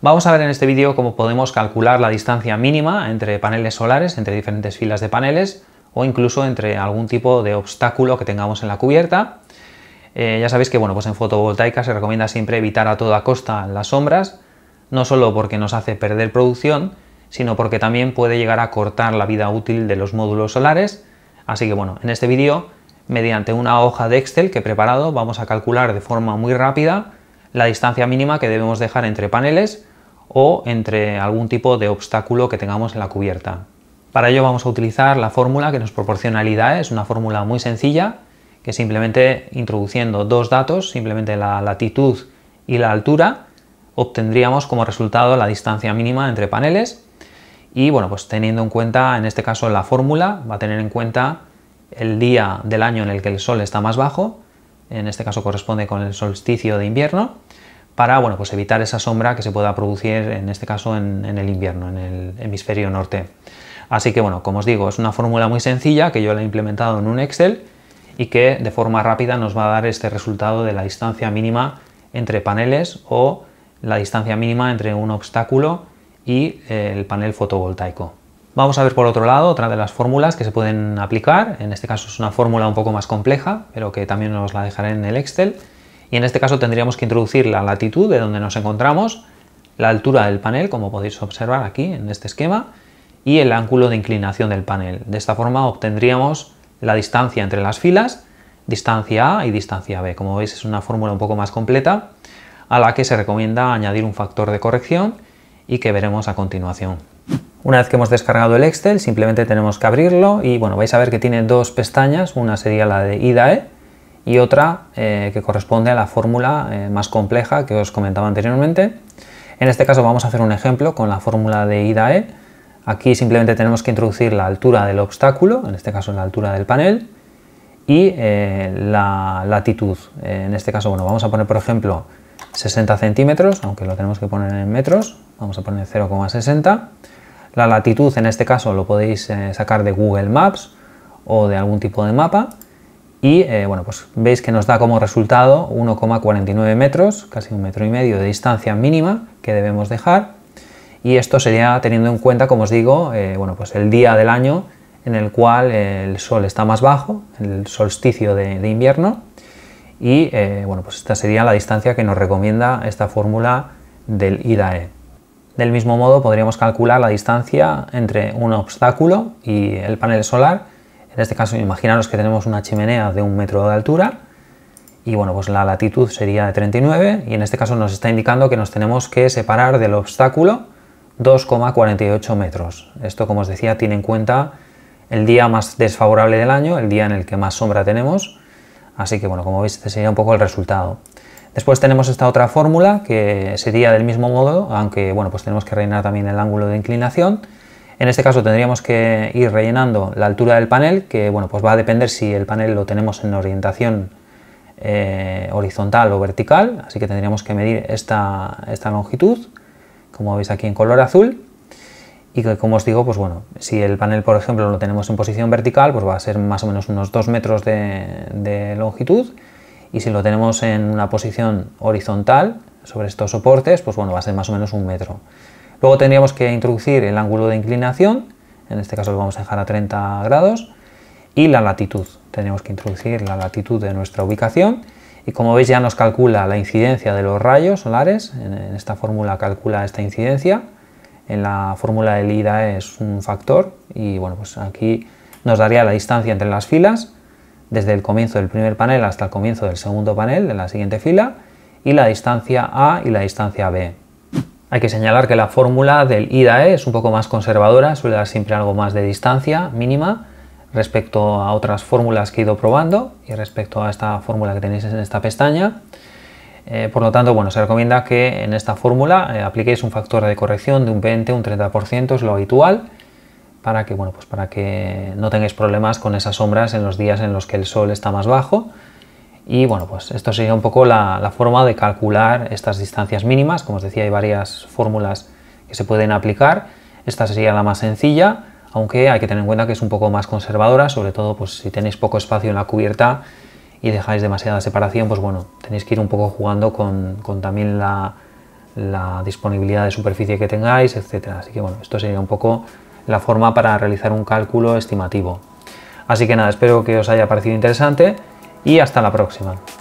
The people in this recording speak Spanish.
Vamos a ver en este vídeo cómo podemos calcular la distancia mínima entre paneles solares, entre diferentes filas de paneles o incluso entre algún tipo de obstáculo que tengamos en la cubierta. Eh, ya sabéis que bueno, pues en fotovoltaica se recomienda siempre evitar a toda costa las sombras, no solo porque nos hace perder producción, sino porque también puede llegar a cortar la vida útil de los módulos solares. Así que bueno, en este vídeo, mediante una hoja de Excel que he preparado, vamos a calcular de forma muy rápida la distancia mínima que debemos dejar entre paneles o entre algún tipo de obstáculo que tengamos en la cubierta. Para ello vamos a utilizar la fórmula que nos proporciona el IDAE, es una fórmula muy sencilla que simplemente introduciendo dos datos, simplemente la latitud y la altura, obtendríamos como resultado la distancia mínima entre paneles y bueno, pues teniendo en cuenta en este caso la fórmula, va a tener en cuenta el día del año en el que el sol está más bajo, en este caso corresponde con el solsticio de invierno, para pues evitar esa sombra que se pueda producir en este caso en, en el invierno, en el hemisferio norte. Así que bueno, como os digo, es una fórmula muy sencilla que yo la he implementado en un Excel y que de forma rápida nos va a dar este resultado de la distancia mínima entre paneles o la distancia mínima entre un obstáculo y eh, el panel fotovoltaico. Vamos a ver por otro lado otra de las fórmulas que se pueden aplicar, en este caso es una fórmula un poco más compleja, pero que también os la dejaré en el Excel, y en este caso tendríamos que introducir la latitud de donde nos encontramos, la altura del panel, como podéis observar aquí en este esquema, y el ángulo de inclinación del panel. De esta forma obtendríamos la distancia entre las filas, distancia A y distancia B. Como veis es una fórmula un poco más completa a la que se recomienda añadir un factor de corrección y que veremos a continuación. Una vez que hemos descargado el Excel simplemente tenemos que abrirlo y bueno vais a ver que tiene dos pestañas, una sería la de IDAE y otra eh, que corresponde a la fórmula eh, más compleja que os comentaba anteriormente. En este caso vamos a hacer un ejemplo con la fórmula de IDAE. Aquí simplemente tenemos que introducir la altura del obstáculo, en este caso la altura del panel, y eh, la latitud. en este caso, bueno, vamos a poner por ejemplo 60 centímetros, aunque lo tenemos que poner en metros, vamos a poner 0,60. La latitud en este caso lo podéis sacar de Google Maps o de algún tipo de mapa y eh, bueno, pues veis que nos da como resultado 1,49 metros, casi un metro y medio de distancia mínima que debemos dejar y esto sería teniendo en cuenta, como os digo, eh, bueno, pues el día del año en el cual eh, el sol está más bajo, el solsticio de, invierno y bueno, pues esta sería la distancia que nos recomienda esta fórmula del IDAE. Del mismo modo podríamos calcular la distancia entre un obstáculo y el panel solar en este caso, imaginaros que tenemos una chimenea de un metro de altura y bueno, pues la latitud sería de 39 y en este caso nos está indicando que nos tenemos que separar del obstáculo 2,48 metros. Esto, como os decía, tiene en cuenta el día más desfavorable del año, el día en el que más sombra tenemos. Así que bueno, como veis, este sería un poco el resultado. Después tenemos esta otra fórmula que sería del mismo modo, aunque bueno, pues tenemos que reinar también el ángulo de inclinación en este caso tendríamos que ir rellenando la altura del panel, que bueno, pues va a depender si el panel lo tenemos en orientación eh, horizontal o vertical, así que tendríamos que medir esta, longitud, como veis aquí en color azul, y que como os digo, pues bueno, si el panel por ejemplo lo tenemos en posición vertical, pues va a ser más o menos unos 2 metros de, de longitud, y si lo tenemos en una posición horizontal sobre estos soportes, pues bueno, va a ser más o menos un metro. Luego tendríamos que introducir el ángulo de inclinación, en este caso lo vamos a dejar a 30 grados, y la latitud. Tenemos que introducir la latitud de nuestra ubicación y como veis ya nos calcula la incidencia de los rayos solares, en esta fórmula calcula esta incidencia, en la fórmula del Ida e es un factor y bueno pues aquí nos daría la distancia entre las filas desde el comienzo del primer panel hasta el comienzo del segundo panel de la siguiente fila y la distancia A y la distancia B. Hay que señalar que la fórmula del IDAE es un poco más conservadora, suele dar siempre algo más de distancia mínima respecto a otras fórmulas que he ido probando y respecto a esta fórmula que tenéis en esta pestaña. Eh, por lo tanto, bueno, se recomienda que en esta fórmula eh, apliquéis un factor de corrección de un 20, un 30% es lo habitual para que, bueno, pues para que no tengáis problemas con esas sombras en los días en los que el sol está más bajo y bueno, pues esto sería un poco la, forma de calcular estas distancias mínimas. Como os decía, hay varias fórmulas que se pueden aplicar. Esta sería la más sencilla, aunque hay que tener en cuenta que es un poco más conservadora, sobre todo pues, si tenéis poco espacio en la cubierta y dejáis demasiada separación, pues bueno, tenéis que ir un poco jugando con, también la, la disponibilidad de superficie que tengáis, etcétera. Así que bueno, esto sería un poco la forma para realizar un cálculo estimativo. Así que nada, espero que os haya parecido interesante y hasta la próxima.